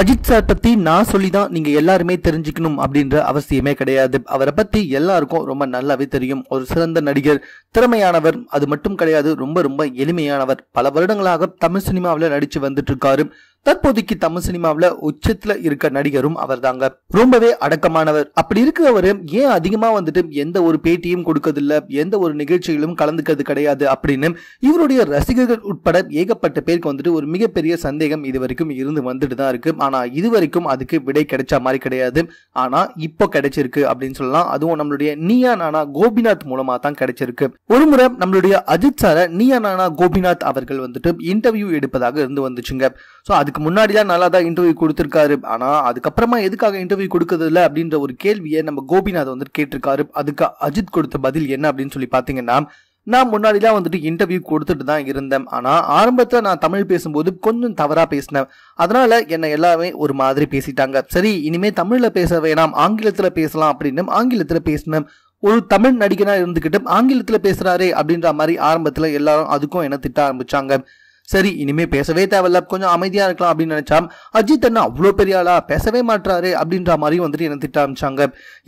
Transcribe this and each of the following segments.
Ajith sir பத்தி நான் சொல்லி தான் நீங்க எல்லாருமே தெரிஞ்சுக்கணும் அப்படின்ற அவசியமே கிடையாது அவரை பத்தி எல்லாருக்கும் ரொம்ப நல்லாவே தெரியும் ஒரு சிறந்த நடிகர் திறமையானவர் அது மட்டும் கிடையாது ரொம்ப ரொம்ப எளிமையானவர் பல வருடங்களாக தமிழ் சினிமாவில் நடிச்சு வந்துட்டு இருக்காரு தற்போதைக்கு தமிழ் சினிமாவில் உச்சத்தில் இருக்க நடிகரும் அவர் தாங்க ரொம்பவே அடக்கமானவர் அப்படி இருக்கிறவர் ஏன் அதிகமாக வந்துட்டு எந்த ஒரு பேட்டியும் கொடுக்கறதில்ல எந்த ஒரு நிகழ்ச்சியிலும் கலந்துக்கிறது கிடையாது அப்படின்னு இவருடைய ரசிகர்கள் உட்பட ஏகப்பட்ட பேருக்கு வந்துட்டு ஒரு மிகப்பெரிய சந்தேகம் இது வரைக்கும் இருந்து வந்துட்டு தான் இருக்கு ஆனால் இது வரைக்கும் அதுக்கு விடை கிடைச்ச மாதிரி கிடையாது ஆனால் இப்போ கிடைச்சிருக்கு அப்படின்னு சொல்லலாம் அதுவும் நம்மளுடைய நீயா நானா கோபிநாத் மூலமாக தான் கிடைச்சிருக்கு ஒரு முறை நம்மளுடைய அஜித் சாரை நீயா நானா கோபிநாத் அவர்கள் வந்துட்டு இன்டர்வியூ எடுப்பதாக இருந்து வந்துச்சுங்க ஸோ அதுக்கு முன்னாடி தான் நல்லா தான் இன்டர்வியூ கொடுத்துருக்காரு ஆனால் அதுக்கப்புறமா எதுக்காக இன்டர்வியூ கொடுக்கறது இல்லை அப்படின்ற ஒரு கேள்வியை நம்ம கோபிநாத் வந்துட்டு கேட்டிருக்காரு அதுக்கு அஜித் கொடுத்த பதில் என்ன அப்படின்னு சொல்லி பார்த்தீங்கன்னா நான் முன்னாடிலாம் வந்துட்டு இன்டர்வியூ கொடுத்துட்டு தான் இருந்தேன் ஆனால் ஆரம்பத்தில் நான் தமிழ் பேசும்போது கொஞ்சம் தவறாக பேசினேன் அதனால் என்னை எல்லாமே ஒரு மாதிரி பேசிட்டாங்க சரி இனிமேல் தமிழில் பேச வேணாம் ஆங்கிலத்தில் பேசலாம் அப்படின்னு ஆங்கிலத்தில் பேசினேன் ஒரு தமிழ் நடிகனாக இருந்துக்கிட்டு ஆங்கிலத்தில் பேசுகிறாரே அப்படின்ற மாதிரி ஆரம்பத்தில் எல்லாரும் அதுக்கும் என்ன திட்ட ஆரம்பித்தாங்க சரி இனிமே பேசவே தேவையில்ல கொஞ்சம் அமைதியாக இருக்கலாம் அப்படின்னு நினச்சா அஜித் அண்ணா அவ்வளோ பெரிய ஆளா பேசவே மாட்டாரு அப்படின்ற மாதிரி வந்துட்டு என்ன திட்ட ஆரம்பிச்சாங்க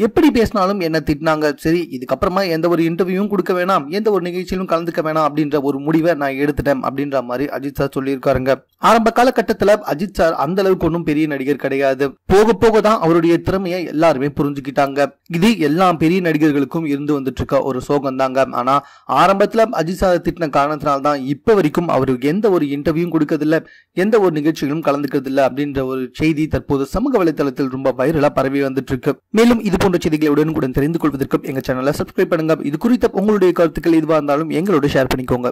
எப்படி பேசினாலும் என்ன திட்டினாங்க சரி இதுக்கப்புறமா எந்த ஒரு இன்டர்வியூவும் கொடுக்க வேணாம் எந்த ஒரு நிகழ்ச்சியிலும் கலந்துக்க வேணாம் அப்படின்ற ஒரு முடிவை நான் எடுத்துட்டேன் அப்படின்ற மாதிரி அஜித் சார் சொல்லியிருக்காருங்க ஆரம்ப காலகட்டத்தில் அஜித் சார் அந்த அளவுக்கு ஒன்றும் பெரிய நடிகர் கிடையாது போக போக தான் அவருடைய திறமையை எல்லாருமே புரிஞ்சுக்கிட்டாங்க இது எல்லா பெரிய நடிகர்களுக்கும் இருந்து வந்துட்டு இருக்க ஒரு சோகம் தாங்க ஆனா ஆரம்பத்தில் அஜித் சார் திட்டின காரணத்தினால்தான் இப்போ வரைக்கும் அவருக்கு எந்த ஒரு இன்டர்வியூ கொடுக்கறதில்ல எந்த ஒரு நிகழ்ச்சிகளும் கலந்துக்கிறதில்ல அப்படின்ற ஒரு செய்தி தற்போது சமூக வலைதளத்தில் ரொம்ப வைரலா பரவி வந்துட்டு இருக்கு மேலும் இது போன்ற செய்திகளை உடனுக்குடன் தெரிந்து கொள்வதற்கும் எங்க சேனலை சப்ஸ்கிரைப் பண்ணுங்க இது குறித்த உங்களுடைய கருத்துக்கள் எதுவாக இருந்தாலும் எங்களோட ஷேர் பண்ணிக்கோங்க